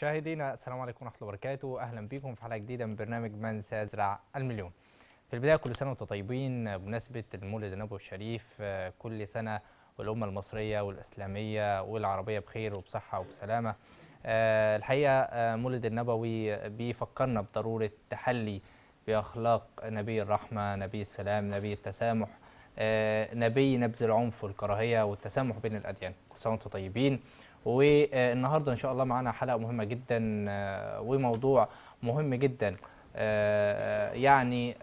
مشاهدينا السلام عليكم ورحمه الله وبركاته اهلا بكم في حلقه جديده من برنامج من سيزرع المليون في البدايه كل سنه وانتم طيبين بمناسبه المولد النبوي الشريف كل سنه والامه المصريه والاسلاميه والعربيه بخير وبصحه وبسلامه آه، الحقيقه آه، مولد النبوي بيفكرنا بضروره تحلي باخلاق نبي الرحمه نبي السلام نبي التسامح آه، نبي نبذ العنف والكراهيه والتسامح بين الاديان كل سنه وانتم طيبين والنهارده ان شاء الله معانا حلقه مهمه جدا آه، وموضوع مهم جدا آه، آه، يعني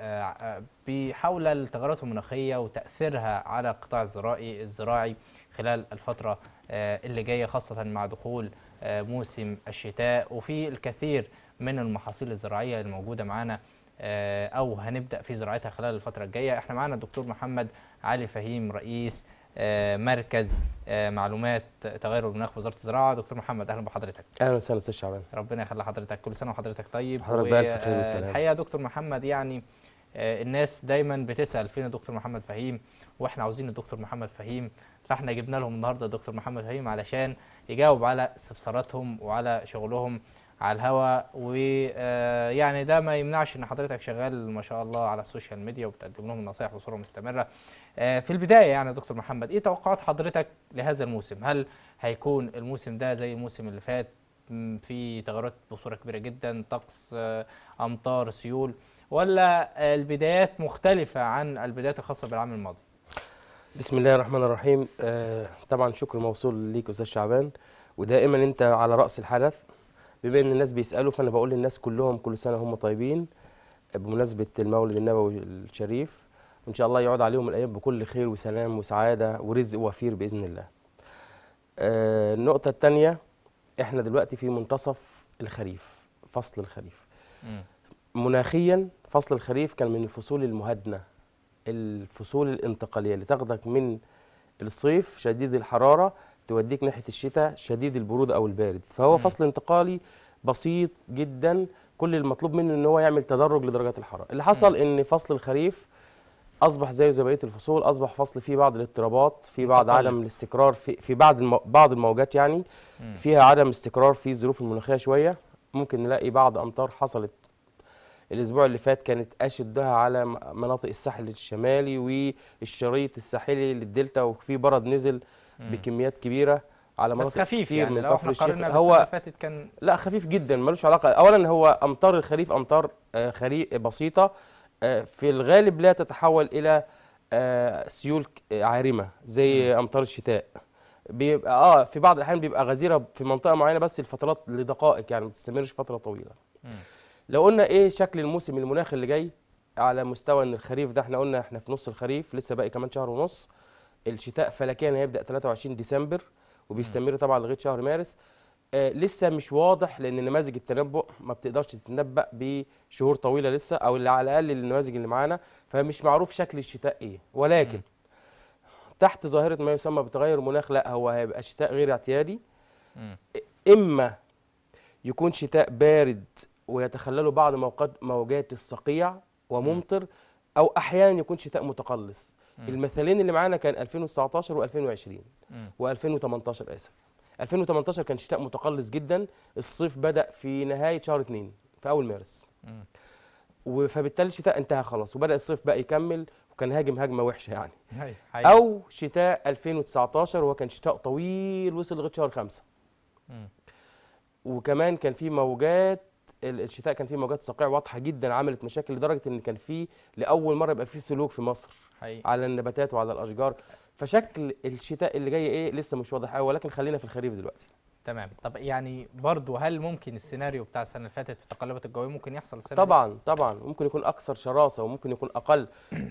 بحول التغيرات المناخيه وتاثيرها على القطاع الزراعي الزراعي خلال الفتره اللي جايه خاصه مع دخول موسم الشتاء وفي الكثير من المحاصيل الزراعيه الموجوده معانا او هنبدا في زراعتها خلال الفتره الجايه احنا معانا الدكتور محمد علي فهيم رئيس آه، مركز آه، معلومات تغير المناخ وزاره الزراعه دكتور محمد اهلا بحضرتك اهلا وسهلا استاذ شعبان ربنا يخلي حضرتك كل سنه وحضرتك طيب حضرتك بألف خير والسلام الحقيقه دكتور محمد يعني آه، الناس دايما بتسال فين الدكتور محمد فهيم واحنا عاوزين الدكتور محمد فهيم فاحنا جبنا لهم النهارده الدكتور محمد فهيم علشان يجاوب على استفساراتهم وعلى شغلهم على الهواء ويعني ده ما يمنعش ان حضرتك شغال ما شاء الله على السوشيال ميديا وبتقدم لهم نصائح بصوره مستمره آه، في البدايه يعني يا دكتور محمد ايه توقعات حضرتك لهذا الموسم هل هيكون الموسم ده زي الموسم اللي فات في تغيرات بصوره كبيره جدا طقس آه، امطار سيول ولا البدايات مختلفه عن البدايات الخاصه بالعام الماضي بسم الله الرحمن الرحيم آه، طبعا شكر موصول ليك استاذ شعبان ودائما انت على راس الحدث بما ان الناس بيسالوا فانا بقول للناس كلهم كل سنه هم طيبين بمناسبه المولد النبوي الشريف وان شاء الله يعود عليهم الايام بكل خير وسلام وسعاده ورزق وفير باذن الله آه النقطه الثانيه احنا دلوقتي في منتصف الخريف فصل الخريف م. مناخيا فصل الخريف كان من الفصول المهدنه الفصول الانتقاليه اللي تاخدك من الصيف شديد الحراره توديك ناحيه الشتاء شديد البروده او البارد فهو م. فصل انتقالي بسيط جدا كل المطلوب منه ان هو يعمل تدرج لدرجات الحراره اللي حصل م. ان فصل الخريف اصبح زيه زي بقيه الفصول اصبح فصل فيه بعض الاضطرابات في بعض عدم الاستقرار في, في بعض المو بعض الموجات يعني فيها عدم استقرار في الظروف المناخيه شويه ممكن نلاقي بعض امطار حصلت الاسبوع اللي فات كانت اشدها على مناطق الساحل الشمالي والشريط الساحلي للدلتا وفي برد نزل بكميات كبيره على مناطق خفيف كتير يعني من كفر الشيخ هو فاتت كان لا خفيف جدا ملوش علاقه اولا هو امطار الخريف امطار آه، خريف بسيطه آه، في الغالب لا تتحول الى آه، سيول آه، عارمه زي امطار الشتاء بيبقى اه في بعض الاحيان بيبقى غزيره في منطقه معينه بس لفترات لدقائق يعني ما بتستمرش فتره طويله م. لو قلنا ايه شكل الموسم المناخ اللي جاي على مستوى ان الخريف ده احنا قلنا احنا في نص الخريف لسه باقي كمان شهر ونص الشتاء فلكيا هيبدا 23 ديسمبر وبيستمر طبعا لغايه شهر مارس آه، لسه مش واضح لان نماذج التنبؤ ما بتقدرش تتنبأ بشهور طويله لسه او اللي على الاقل النماذج اللي معانا فمش معروف شكل الشتاء ايه ولكن م. تحت ظاهره ما يسمى بتغير مناخ لا هو هيبقى شتاء غير اعتيادي م. اما يكون شتاء بارد ويتخلله بعض موجات الصقيع وممطر او احيانا يكون شتاء متقلص المثالين اللي معانا كان 2019 و2020 و2018 اسف 2018 كان شتاء متقلص جدا الصيف بدا في نهايه شهر 2 في اول مارس فبالتالي الشتاء انتهى خلاص وبدا الصيف بقى يكمل وكان هاجم هجمه وحشه يعني حقيقي. او شتاء 2019 وهو كان شتاء طويل وصل لغايه شهر 5 وكمان كان في موجات الشتاء كان فيه موجات صقيع واضحه جدا عملت مشاكل لدرجه ان كان فيه لاول مره يبقى فيه سلوك في مصر حقيقي. على النباتات وعلى الاشجار فشكل الشتاء اللي جاي ايه لسه مش واضح قوي ولكن خلينا في الخريف دلوقتي تمام طب يعني برضو هل ممكن السيناريو بتاع السنه اللي فاتت في التقلبات الجويه ممكن يحصل السنه طبعا دي؟ طبعا ممكن يكون اكثر شراسه وممكن يكون اقل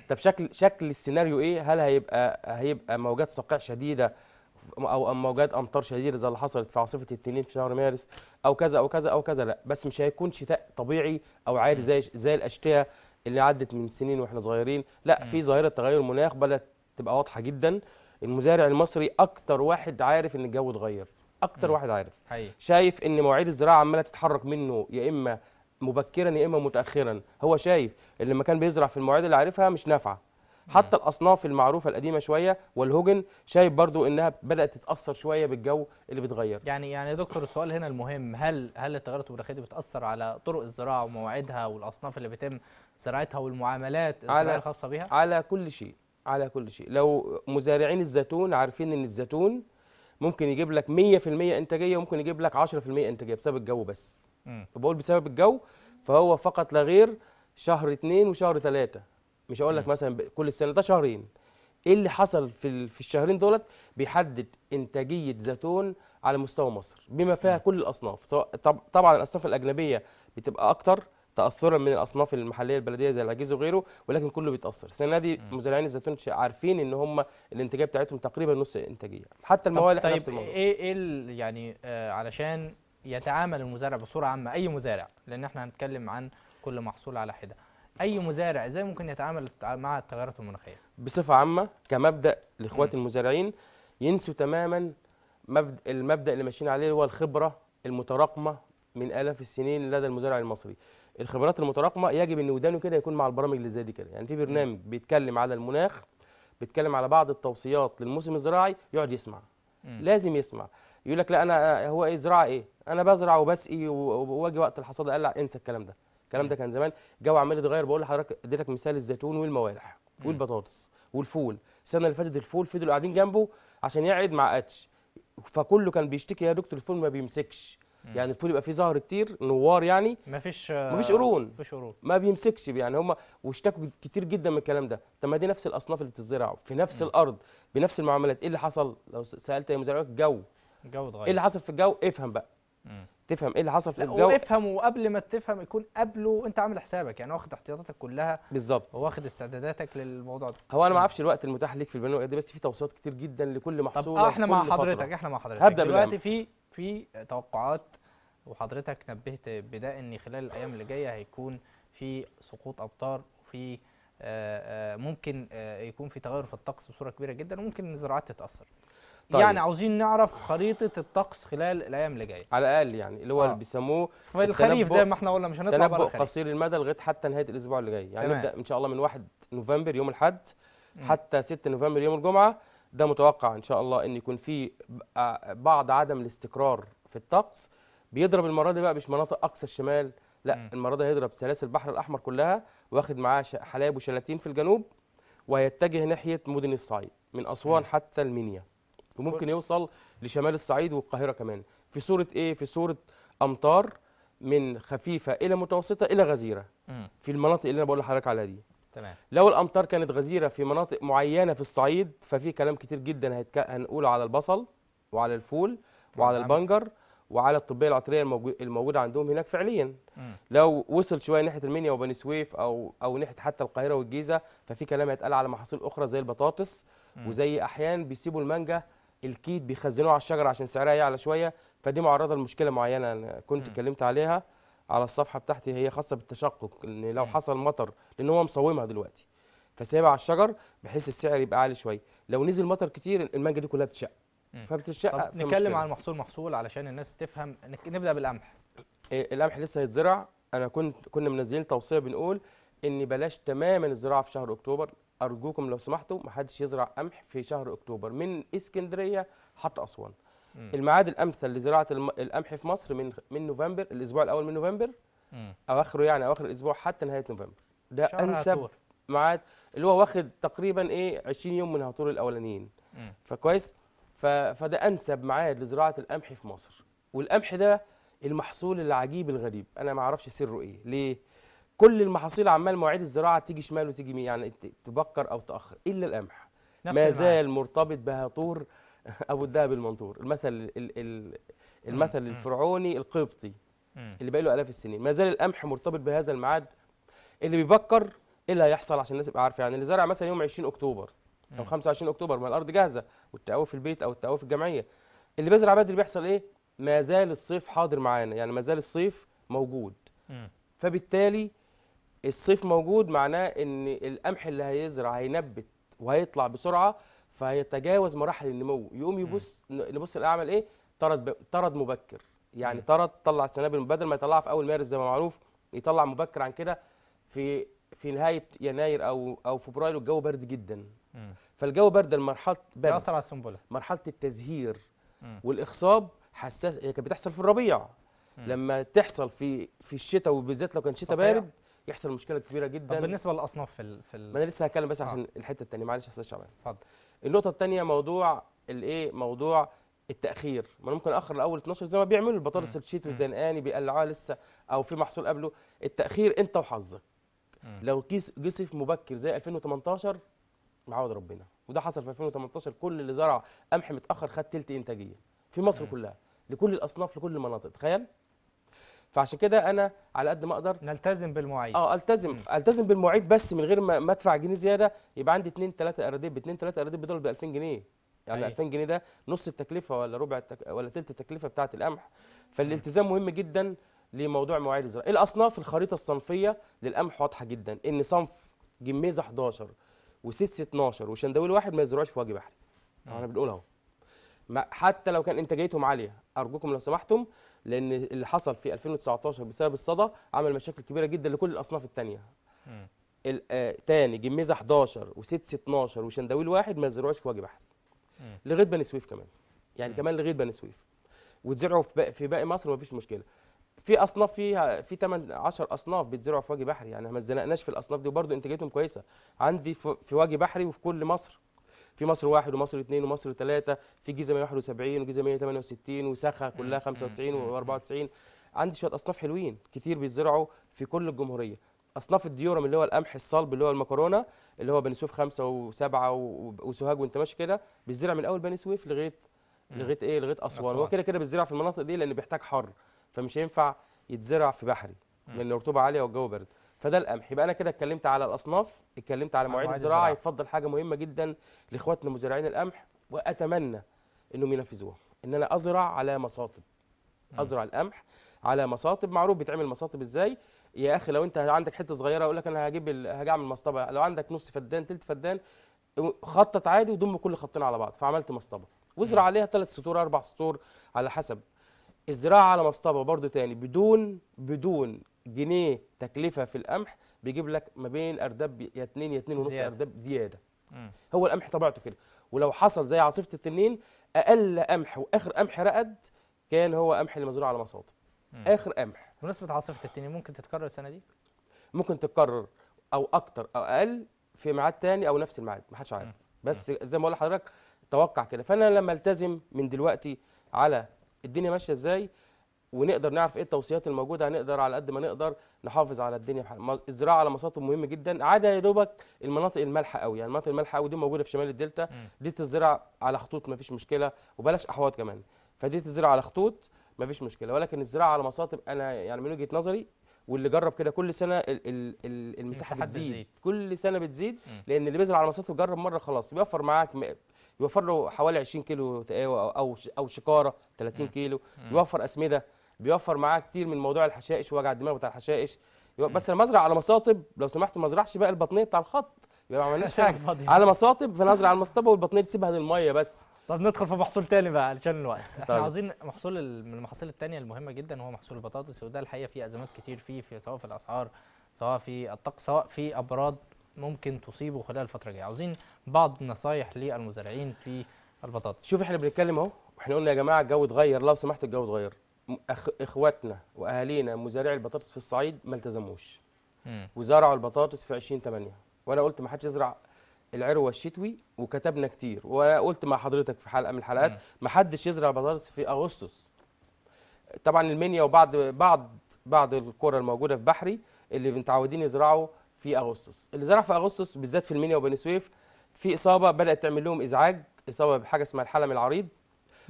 طب شكل شكل السيناريو ايه هل هيبقى هيبقى موجات صقيع شديده او موجات امطار شديده زي اللي حصلت في عاصفه التنين في شهر مارس او كذا او كذا او كذا لا بس مش هيكون شتاء طبيعي او عادي زي زي الاشتياء اللي عدت من سنين واحنا صغيرين لا في ظاهره تغير المناخ بدات تبقى واضحه جدا المزارع المصري اكتر واحد عارف ان الجو اتغير اكتر م. واحد عارف حقيقي. شايف ان مواعيد الزراعه عماله تتحرك منه يا اما مبكرا يا اما متاخرا هو شايف اللي لما كان بيزرع في المواعيد اللي عارفها مش نافعه حتى الاصناف المعروفه القديمه شويه والهوجن شايف برضو انها بدات تتاثر شويه بالجو اللي بيتغير يعني يعني يا دكتور السؤال هنا المهم هل هل التغيرات المناخيه دي بتاثر على طرق الزراعه ومواعيدها والاصناف اللي بيتم زراعتها والمعاملات الزراعيه الخاصه بيها على كل شيء على كل شيء لو مزارعين الزيتون عارفين ان الزيتون ممكن يجيب لك 100% انتاجيه وممكن يجيب لك 10% انتاجيه بسبب الجو بس فبقول بسبب الجو فهو فقط لا غير شهر اثنين وشهر ثلاثة مش هقول لك مثلا كل السنه ده شهرين ايه اللي حصل في في الشهرين دولت بيحدد انتاجيه زيتون على مستوى مصر بما فيها كل الاصناف سواء طبعا الاصناف الاجنبيه بتبقى اكتر تاثرا من الاصناف المحليه البلديه زي العجيز وغيره ولكن كله بيتاثر السنه دي مزارعين الزيتون عارفين ان هم الانتاجيه بتاعتهم تقريبا نص الانتاجيه حتى الموالح طيب نفس الموضوع ايه ايه يعني آه علشان يتعامل المزارع بصوره عامه اي مزارع لان احنا هنتكلم عن كل محصول على حده اي مزارع ازاي ممكن يتعامل مع التغيرات المناخيه بصفه عامه كمبدا لاخوات المزارعين ينسوا تماما مبدأ المبدا اللي ماشيين عليه هو الخبره المتراكمه من الاف السنين لدى المزارع المصري الخبرات المتراكمه يجب ان ودانه كده يكون مع البرامج اللي زي دي كده يعني في برنامج بيتكلم على المناخ بيتكلم على بعض التوصيات للموسم الزراعي يقعد يسمع م. لازم يسمع يقول لك لا انا هو ايه زراعه ايه انا بزرع وبسقي إيه، واجي وقت الحصاد اقلع انسى الكلام ده الكلام ده كان زمان الجو عمال يتغير بقول لحضرتك اديتك مثال الزيتون والموالح والبطاطس والفول السنه اللي فاتت الفول فضلوا قاعدين جنبه عشان يقعد ما عقدش فكله كان بيشتكي يا دكتور الفول ما بيمسكش يعني الفول يبقى فيه زهر كتير نوار يعني مفيش مفيش قرون مفيش قرون ما بيمسكش يعني هم واشتكوا كتير جدا من الكلام ده طب ما دي نفس الاصناف اللي بتزرع في نفس م. الارض بنفس المعاملات ايه اللي حصل لو سالت يا مزارعك الجو الجو اتغير ايه اللي حصل في الجو افهم بقى م. تفهم ايه اللي حصل في الجو افهم وقبل ما تفهم يكون قبله انت عامل حسابك يعني واخد احتياطاتك كلها بالظبط واخد استعداداتك للموضوع ده هو انا ما اعرفش الوقت المتاح ليك في البنوك دي بس في توصيات كتير جدا لكل محصول طب احنا مع حضرتك فترة. احنا مع حضرتك هبدا دلوقتي في في توقعات وحضرتك نبهت بدأ ان خلال الايام اللي جايه هيكون في سقوط امطار وفي آه، آه، ممكن آه، يكون في تغير في الطقس بصوره كبيره جدا وممكن الزراعات تتاثر طيب. يعني عاوزين نعرف خريطه الطقس خلال الايام اللي جايه على الاقل يعني اللي هو آه. اللي بيسموه في الخريف زي ما احنا قلنا مش هنطلع تنبؤ قصير المدى لغايه حتى نهايه الاسبوع اللي جاي يعني نبدا ان شاء الله من 1 نوفمبر يوم الاحد حتى 6 نوفمبر يوم الجمعه ده متوقع ان شاء الله ان يكون في بعض عدم الاستقرار في الطقس بيضرب المره دي بقى مش مناطق اقصى الشمال لا المره دي هيضرب سلاسل البحر الاحمر كلها واخد معاه حلايب وشلاتين في الجنوب وهيتجه ناحيه مدن الصعيد من اسوان حتى المنيا وممكن يوصل لشمال الصعيد والقاهره كمان في صوره ايه في صوره امطار من خفيفه الى متوسطه الى غزيره في المناطق اللي انا بقول لحضرتك عليها دي تمام لو الامطار كانت غزيره في مناطق معينه في الصعيد ففي كلام كتير جدا هنقوله على البصل وعلى الفول وعلى نعم. البنجر وعلى الطبيه العطريه الموجوده عندهم هناك فعليا م. لو وصل شويه ناحيه المنيا وبني سويف او او ناحيه حتى القاهره والجيزه ففي كلام هيتقال على محاصيل اخرى زي البطاطس م. وزي احيان بيسيبوا المانجا الكيد بيخزنوه على الشجره عشان سعرها يعلى شويه فدي معرضه لمشكله معينه كنت اتكلمت عليها على الصفحه بتاعتي هي خاصه بالتشقق ان لو حصل مطر لان هو مصومها دلوقتي فسايبها على الشجر بحيث السعر يبقى عالي شويه لو نزل مطر كتير المانجا دي كلها بتشق فبتتشق نتكلم مشكلة. عن محصول محصول علشان الناس تفهم نبدا بالقمح إيه، القمح لسه هيتزرع انا كنت كنا منزلين توصيه بنقول ان بلاش تماما الزراعه في شهر اكتوبر ارجوكم لو سمحتوا ما حدش يزرع قمح في شهر اكتوبر من اسكندريه حتى اسوان الميعاد الامثل لزراعه القمح في مصر من من نوفمبر الاسبوع الاول من نوفمبر اواخره يعني اواخر الاسبوع حتى نهايه نوفمبر ده انسب ميعاد اللي هو واخد تقريبا ايه 20 يوم من هطول الاولانيين فكويس فده انسب ميعاد لزراعه القمح في مصر والقمح ده المحصول العجيب الغريب انا ما اعرفش سره ايه ليه كل المحاصيل عمال مواعيد الزراعه تيجي شمال وتيجي يمين يعني تبكر او تاخر الا القمح ما زال مرتبط بهطور ابو الذهب المنطور المثل المثل الفرعوني القبطي اللي باقي له الاف السنين ما زال القمح مرتبط بهذا الميعاد اللي بيبكر ايه اللي هيحصل عشان الناس تبقى عارفه يعني اللي زرع مثلا يوم 20 اكتوبر او 25 اكتوبر ما الارض جاهزه والتقاوي في البيت او التقاوي في الجمعيه اللي بيزرع بدري بيحصل ايه ما زال الصيف حاضر معانا يعني ما زال الصيف موجود فبالتالي الصيف موجود معناه ان القمح اللي هيزرع هينبت وهيطلع بسرعه فيتجاوز مراحل النمو يقوم يبص نبص الاعمل ايه طرد ب... طرد مبكر يعني طرد طلع سنابل بدل ما يطلعها في اول مارس زي ما معروف يطلع مبكر عن كده في في نهايه يناير او او فبراير والجو برد جدا فالجو برد المرحله برد بيأثر على السنبله مرحله التزهير والاخصاب حساس هي كانت بتحصل في الربيع لما تحصل في في الشتاء وبالذات لو كان شتاء بارد يحصل مشكله كبيره جدا طب بالنسبه للاصناف في ال... في ال... ما انا لسه هتكلم بس آه. عشان الحته الثانيه معلش يا استاذ شعبان اتفضل النقطه الثانيه موضوع الايه موضوع التاخير ما ممكن اخر الاول 12 زي ما بيعملوا البطاطس الشيت والزنقاني بيقلعوها لسه او في محصول قبله التاخير انت وحظك لو كيس جسف مبكر زي 2018 معود ربنا وده حصل في 2018 كل اللي زرع قمح متاخر خد تلت انتاجيه في مصر كلها لكل الاصناف لكل المناطق تخيل فعشان كده انا على قد ما اقدر نلتزم بالمواعيد اه التزم م. التزم بالمواعيد بس من غير ما ادفع جنيه زياده يبقى عندي 2 3 ب 2 3 اراضيب بدول ب 2000 جنيه يعني أيه. 2000 جنيه ده نص التكلفه ولا ربع التك... ولا ثلث التكلفه بتاعه القمح فالالتزام مهم جدا لموضوع مواعيد الزراعه الاصناف الخريطه الصنفيه للقمح واضحه جدا ان صنف جميزه 11 وسدس 12 وشندويل واحد ما يزرعوش في واجب بحري احنا بنقول اهو حتى لو كان انتاجيتهم عاليه ارجوكم لو سمحتم لان اللي حصل في 2019 بسبب الصدى عمل مشاكل كبيره جدا لكل الاصناف الثانيه آه، تاني جميزه 11 وسدس 12 وشندويل واحد ما زرعوش في واجب بحري لغايه بني سويف كمان يعني مم. كمان لغايه بني سويف وتزرعوا في باقي, في باقي مصر ما فيش مشكله في اصناف فيها في 8 10 اصناف بتزرعوا في واجي بحري يعني ما اتزنقناش في الاصناف دي وبرده انتاجيتهم كويسه عندي في واجي بحري وفي كل مصر في مصر واحد ومصر اثنين ومصر ثلاثه في جيزة 171 وجيزة 168 وسخة كلها 95 و94 عندي شويه اصناف حلوين كتير بيتزرعوا في كل الجمهوريه اصناف الديورم اللي هو القمح الصلب اللي هو المكرونه اللي هو بني سويف خمسه وسبعه وسوهاج وانت ماشي كده بيتزرع من اول بني سويف لغايه لغايه ايه لغايه اسوان هو كده كده بيتزرع في المناطق دي لان بيحتاج حر فمش هينفع يتزرع في بحري لان الرطوبه عاليه والجو برد فده القمح يبقى انا كده اتكلمت على الاصناف اتكلمت على مواعيد الزراعه يتفضل حاجه مهمه جدا لاخواتنا مزارعين القمح واتمنى انهم ينفذوها ان انا ازرع على مصاطب ازرع القمح على مصاطب معروف بيتعمل مصاطب ازاي يا اخي لو انت عندك حته صغيره اقول لك انا هجيب هاجي اعمل مصطبه لو عندك نص فدان ثلث فدان خطط عادي وضم كل خطين على بعض فعملت مصطبه وازرع عليها ثلاث سطور اربع سطور على حسب الزراعه على مصطبه برده تاني بدون بدون جنيه تكلفه في القمح بيجيب لك ما بين ارداب يا 2 يا 2 ونص ارداب زياده مم. هو القمح طبيعته كده ولو حصل زي عاصفه التنين اقل قمح واخر قمح رقد كان هو قمح اللي مزروع على مصاطب اخر قمح بمناسبه عاصفه التنين ممكن تتكرر السنه دي ممكن تتكرر او اكتر او اقل في ميعاد تاني او نفس الميعاد محدش عارف مم. بس مم. زي ما بقول لحضرتك توقع كده فانا لما التزم من دلوقتي على الدنيا ماشيه ازاي ونقدر نعرف ايه التوصيات الموجوده هنقدر على قد ما نقدر نحافظ على الدنيا الزراعه على مساطه مهم جدا عدا يا دوبك المناطق المالحه قوي يعني المناطق المالحه قوي دي موجوده في شمال الدلتا دي تزرع على خطوط ما فيش مشكله وبلاش احواض كمان فدي تزرع على خطوط ما فيش مشكله ولكن الزراعه على مصاطب انا يعني من وجهه نظري واللي جرب كده كل سنه الـ الـ الـ المساحه بتزيد. بتزيد كل سنه بتزيد م. لان اللي بيزرع على مصاطب جرب مره خلاص بيوفر معاك يوفر له حوالي 20 كيلو تقاوى او او شكاره 30 كيلو بيوفر اسمده بيوفر معاه كتير من موضوع الحشائش وجع الدماغ بتاع الحشائش بس المزرعه على مصاطب لو سمحتوا ما ازرعش بقى البطنيه بتاع الخط يبقى ما عملناش حاجه على مصاطب فنزرع على المصطبه والبطنيه تسيبها للميه بس طب ندخل في محصول تاني بقى علشان الوقت طيب. احنا طيب. عاوزين محصول من المحاصيل التانية المهمه جدا هو محصول البطاطس وده الحقيقه فيه ازمات كتير فيه في سواء في الاسعار سواء في الطقس سواء في ابراد ممكن تصيبه خلال الفتره الجايه عاوزين بعض النصايح للمزارعين في البطاطس شوف احنا بنتكلم اهو احنا قلنا يا جماعه الجو اتغير لو سمحت الجو اتغير أخ... اخواتنا واهالينا مزارعي البطاطس في الصعيد ما التزموش وزرعوا البطاطس في 20 8 وانا قلت ما حدش يزرع العروه الشتوي وكتبنا كتير وانا قلت مع حضرتك في حلقه من الحلقات ما حدش يزرع بطاطس في اغسطس طبعا المنيا وبعض بعض بعض القرى الموجوده في بحري اللي متعودين يزرعوا في اغسطس اللي زرع في اغسطس بالذات في المنيا وبني سويف في اصابه بدات تعمل لهم ازعاج اصابه بحاجه اسمها الحلم العريض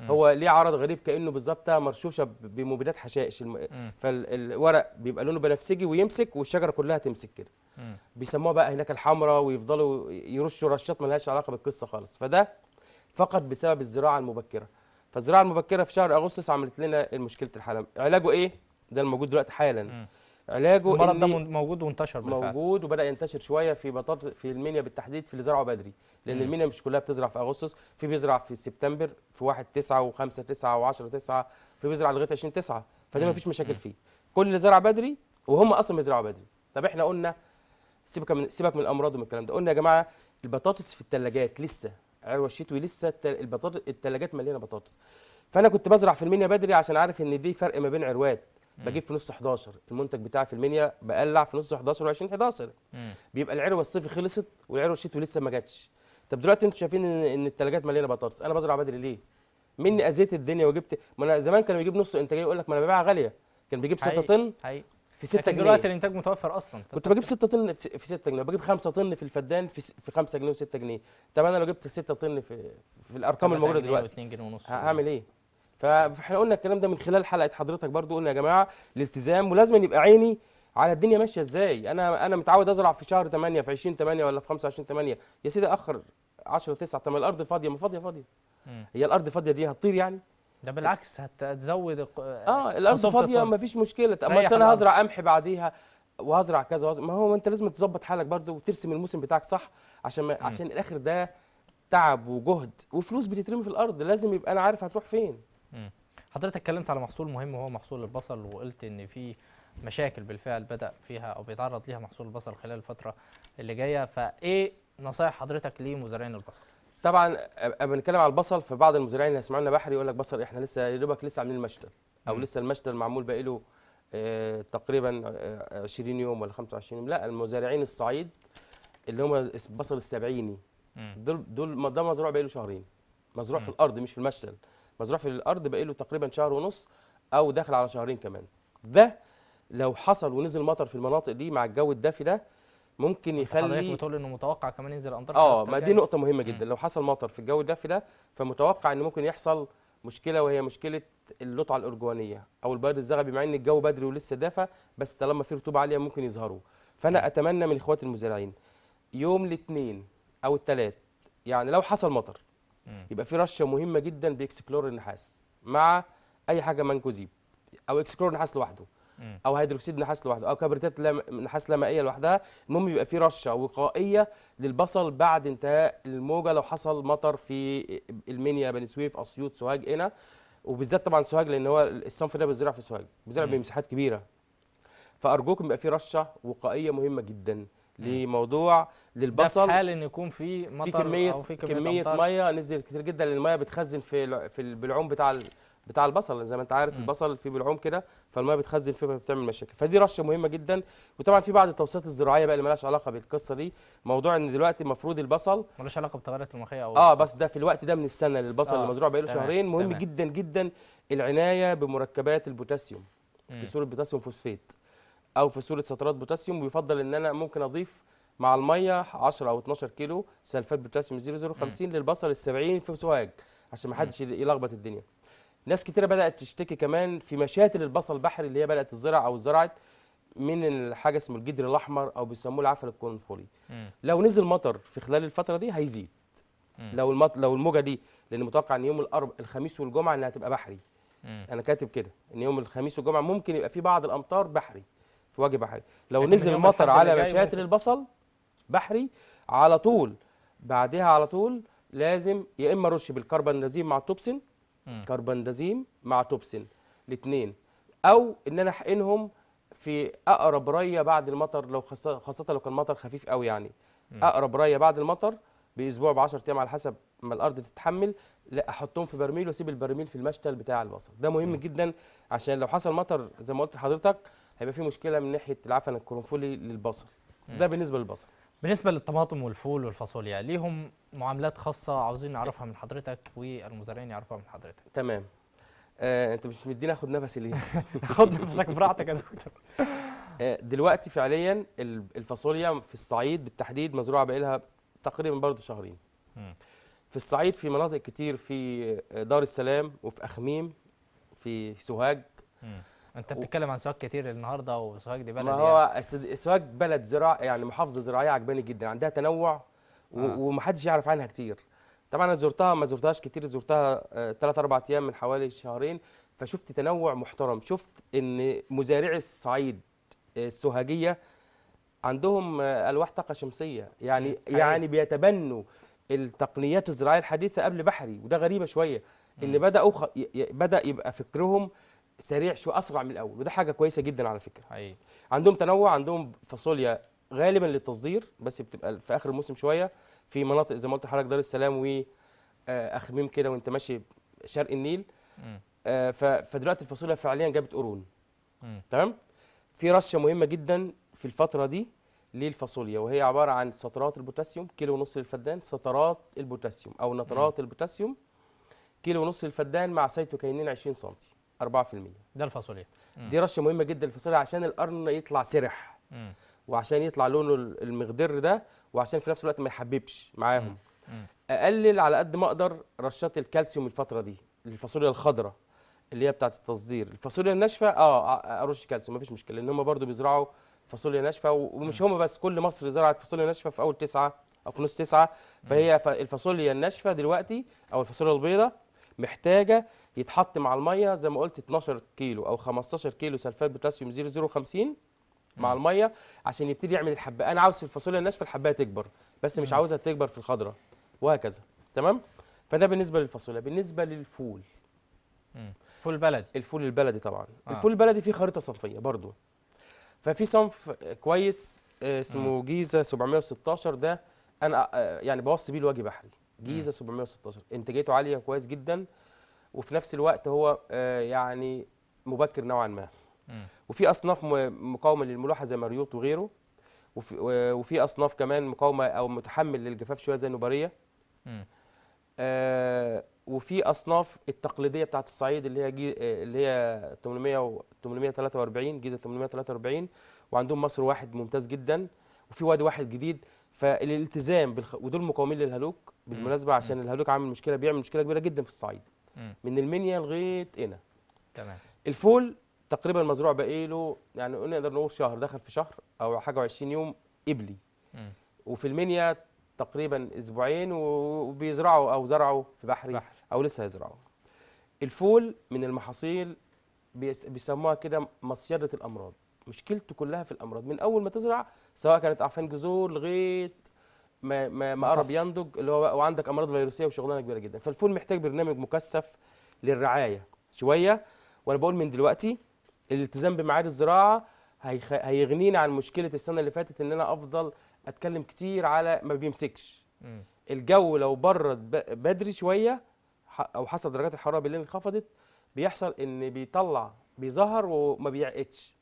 هو ليه عرض غريب كانه بالظبط مرشوشه بمبيدات حشائش الم... فالورق بيبقى لونه بنفسجي ويمسك والشجره كلها تمسك كده بيسموها بقى هناك الحمراء ويفضلوا يرشوا رشات مالهاش علاقه بالقصه خالص فده فقط بسبب الزراعه المبكره فالزراعه المبكره في شهر اغسطس عملت لنا مشكله الحلم علاجه ايه ده الموجود دلوقتي حالا مم. علاجه المرض ده موجود وانتشر بالفعل موجود وبدا ينتشر شويه في بطاطس في المنيا بالتحديد في اللي زرعه بدري لان المنيا مش كلها بتزرع في اغسطس في بيزرع في سبتمبر في 1 9 و5 9 و10 9 في بيزرع لغايه 20 9 فده ما فيش مشاكل فيه كل اللي زرع بدري وهم اصلا بيزرعوا بدري طب احنا قلنا سيبك من سيبك من الامراض ومن الكلام ده قلنا يا جماعه البطاطس في الثلاجات لسه عروه الشتوي لسه البطاطس الثلاجات مليانه بطاطس فانا كنت بزرع في المنيا بدري عشان عارف ان دي فرق ما بين عروات بجيب في نص 11 المنتج بتاعي في المنيا بقلع في نص 11 و20 11 بيبقى العروه الصيفي خلصت والعروه الشتوي لسه ما جاتش طب دلوقتي انتوا شايفين ان, إن الثلاجات مليانه بطاطس انا بزرع بدري ليه مني اذيت الدنيا وجبت ما انا زمان كانوا بيجيب نص انتاج يقول لك ما انا ببيعها غاليه كان بيجيب 6 طن في 6 جنيه دلوقتي الانتاج متوفر اصلا كنت بجيب 6 طن في 6 جنيه بجيب 5 طن في الفدان في في 5 جنيه و6 جنيه طب انا لو جبت 6 طن في في الارقام الموجوده إيه دلوقتي هعمل ايه فاحنا قلنا الكلام ده من خلال حلقه حضرتك برضو قلنا يا جماعه الالتزام ولازم يبقى عيني على الدنيا ماشيه ازاي انا انا متعود ازرع في شهر 8 في 20 8 ولا في 25 8 يا سيدي اخر 10 9 طب الارض فاضيه ما فاضيه فاضيه هي الارض فاضيه دي هتطير يعني ده بالعكس هتزود الق... اه الارض فاضيه ما فيش مشكله طب انا هزرع قمح بعديها وهزرع كذا وهزرع. ما هو انت لازم تظبط حالك برضو وترسم الموسم بتاعك صح عشان ما... عشان الاخر ده تعب وجهد وفلوس بتترمي في الارض لازم يبقى انا عارف هتروح فين حضرتك اتكلمت على محصول مهم وهو محصول البصل وقلت ان في مشاكل بالفعل بدا فيها او بيتعرض ليها محصول البصل خلال الفتره اللي جايه فايه نصائح حضرتك لمزارعين البصل طبعا بنتكلم على البصل فبعض المزارعين اللي سمعنا بحري يقول لك بصل احنا لسه يا دوبك لسه عاملين المشتل او م. لسه المشتل معمول باقي اه تقريبا 20 آه، يوم ولا 25 يوم لا المزارعين الصعيد اللي هم البصل السبعيني دول دول ده مزروع بقاله شهرين مزروع م. في الارض مش في المشتل مزروع في الارض باقي له تقريبا شهر ونص او داخل على شهرين كمان ده لو حصل ونزل مطر في المناطق دي مع الجو الدافي ده ممكن يخلي حضرتك بتقول انه متوقع كمان ينزل امطار اه ما دي يعني؟ نقطه مهمه جدا مم. لو حصل مطر في الجو الدافي ده فمتوقع ان ممكن يحصل مشكله وهي مشكله اللطعه الارجوانيه او البيض الزغبي مع ان الجو بدري ولسه دافى بس طالما في رطوبه عاليه ممكن يظهروا فانا اتمنى من اخواتي المزارعين يوم الاثنين او الثلاث يعني لو حصل مطر يبقى في رشه مهمه جدا باكسكلور النحاس مع اي حاجه مانكوزيب او اكسكلور نحاس لوحده او هيدروكسيد نحاس لوحده او كبريتات نحاس لا مائيه لوحدها المهم يبقى في رشه وقائيه للبصل بعد انتهاء الموجه لو حصل مطر في المنيا بني سويف اسيوط سوهاج هنا وبالذات طبعا سوهاج لان هو الصنف ده بيزرع في سوهاج بيزرع بمساحات كبيره فارجوكم يبقى في رشه وقائيه مهمه جدا لموضوع للبصل ده في حال ان يكون في مطر في كميه أو في كميه, كمية ميه نزلت كتير جدا لان الميه بتخزن في في البلعوم بتاع بتاع البصل زي ما انت عارف البصل فيه بلعوم كده فالميه بتخزن فيه فبتعمل مشاكل فدي رشه مهمه جدا وطبعا في بعض التوصيات الزراعيه بقى اللي مالهاش علاقه بالقصه دي موضوع ان دلوقتي المفروض البصل مالوش علاقه بالتغيرات المناخيه او اه بس ده في الوقت ده من السنه للبصل آه. اللي مزروع له شهرين مهم تمام. جدا جدا العنايه بمركبات البوتاسيوم في صوره بوتاسيوم فوسفيت او في صوره سترات بوتاسيوم ويفضل ان انا ممكن اضيف مع الميه 10 او 12 كيلو سلفات بوتاسيوم 0050 للبصل ال 70 في سواج عشان ما حدش يلخبط الدنيا ناس كتيره بدات تشتكي كمان في مشاتل البصل البحري اللي هي بدات تزرع او زرعت من الحاجه اسمه الجدر الاحمر او بيسموه العفن الكونفولي. لو نزل مطر في خلال الفتره دي هيزيد مم. لو المط... لو الموجه دي لان متوقع ان يوم الارب الخميس والجمعه انها تبقى بحري مم. انا كاتب كده ان يوم الخميس والجمعه ممكن يبقى في بعض الامطار بحري في وجه بحري لو نزل المطر على مشاتل البصل بحري على طول بعدها على طول لازم يا اما رش بالكربندازيم مع توبسن كربندازيم مع توبسن الاثنين او ان انا احقنهم في اقرب ريه بعد المطر لو خاصه لو كان مطر خفيف قوي يعني اقرب ريه بعد المطر باسبوع ب 10 ايام على حسب ما الارض تتحمل لا احطهم في برميل واسيب البرميل في المشتل بتاع البصل ده مهم م. جدا عشان لو حصل مطر زي ما قلت لحضرتك هيبقى في مشكله من ناحيه العفن القرنفلي للبصل مم. ده بالنسبه للبصل بالنسبه للطماطم والفول والفاصوليا ليهم معاملات خاصه عاوزين نعرفها من حضرتك والمزارعين يعرفوها من حضرتك تمام آه، انت مش مديني اخد نفسي ليه خد نفسك براحتك يا دكتور آه، دلوقتي فعليا الفاصوليا في الصعيد بالتحديد مزروعه بقالها تقريبا برضه شهرين في الصعيد في مناطق كتير في دار السلام وفي اخميم في سوهاج انت بتتكلم عن سوهاج كتير النهارده وسوهاج دي بلد ما يعني. هو يعني. سوهاج بلد زراع يعني محافظه زراعيه عجباني جدا عندها تنوع آه. ومحدش يعرف عنها كتير طبعا انا زرتها ما زرتهاش كتير زرتها ثلاث آه، اربع ايام من حوالي شهرين فشفت تنوع محترم شفت ان مزارعي الصعيد آه، السوهاجيه عندهم آه، الواح طاقه شمسيه يعني حقيقي. يعني بيتبنوا التقنيات الزراعيه الحديثه قبل بحري وده غريبه شويه ان بداوا خ... بدا يبقى فكرهم سريع شو اسرع من الاول وده حاجه كويسه جدا على فكره حقيقي. عندهم تنوع عندهم فاصوليا غالبا للتصدير بس بتبقى في اخر الموسم شويه في مناطق زي ما قلت لحضرتك دار السلام و آه، اخميم كده وانت ماشي شرق النيل آه فدلوقتي الفاصوليا فعليا جابت قرون تمام في رشه مهمه جدا في الفتره دي للفاصوليا وهي عباره عن سطرات البوتاسيوم كيلو ونص للفدان سطرات البوتاسيوم او نترات البوتاسيوم كيلو ونص للفدان مع سيتوكينين 20 سم 4% ده الفاصوليا دي رشه مهمه جدا الفاصوليا عشان القرن يطلع سرح مم. وعشان يطلع لونه المغدر ده وعشان في نفس الوقت ما يحببش معاهم اقلل على قد ما اقدر رشات الكالسيوم الفتره دي الفاصوليا الخضراء اللي هي بتاعه التصدير الفاصوليا الناشفه آه،, اه ارش كالسيوم مفيش مشكله لان هم برضو بيزرعوا فاصوليا ناشفه ومش هم بس كل مصر زرعت فاصوليا ناشفه في اول تسعه او في نص تسعه فهي الفاصوليا الناشفه دلوقتي او الفاصوليا البيضاء محتاجه يتحط مع الميه زي ما قلت 12 كيلو او 15 كيلو سلفات بوتاسيوم 0050 مع الميه عشان يبتدي يعمل الحبه انا عاوز في الفاصوليا الناشفه الحبه تكبر بس مش عاوزها تكبر في الخضراء وهكذا تمام فده بالنسبه للفاصوليا بالنسبه للفول فول البلدي الفول البلدي طبعا آه. الفول البلدي فيه خريطه صنفيه برضو ففي صنف كويس آه، اسمه جيزه 716 ده انا آه، يعني بوصي بيه الواجب بحري جيزه 716 انتاجيته عاليه كويس جدا وفي نفس الوقت هو آه، يعني مبكر نوعا ما وفي اصناف مقاومه للملوحه زي مريوط وغيره وفي, اصناف كمان مقاومه او متحمل للجفاف شويه زي نوباريه آه، وفي اصناف التقليديه بتاعه الصعيد اللي هي جي اللي هي 800 و 843 جيزه 843 وعندهم مصر واحد ممتاز جدا وفي وادي واحد جديد فالالتزام بالخ... ودول مقاومين للهلوك بالمناسبه عشان الهلوك عامل مشكله بيعمل مشكله كبيره جدا في الصعيد من المنيا لغايه هنا تمام الفول تقريبا مزروع له يعني نقدر نقول شهر دخل في شهر او حاجه و20 يوم قبلي وفي المنيا تقريبا اسبوعين وبيزرعوا او زرعوا في بحري بحر. او لسه هيزرعوا الفول من المحاصيل بيسموها كده مصيده الامراض مشكلته كلها في الامراض من اول ما تزرع سواء كانت اعفان جذور لغايه ما ما, ما قرب ينضج اللي هو وعندك امراض فيروسيه وشغلانه كبيره جدا فالفول محتاج برنامج مكثف للرعايه شويه وانا بقول من دلوقتي الالتزام بميعاد الزراعه هيغنينا عن مشكله السنه اللي فاتت ان انا افضل اتكلم كتير على ما بيمسكش م. الجو لو برد بدري شويه او حصل درجات الحراره بالليل انخفضت بيحصل ان بيطلع بيظهر وما بيعقدش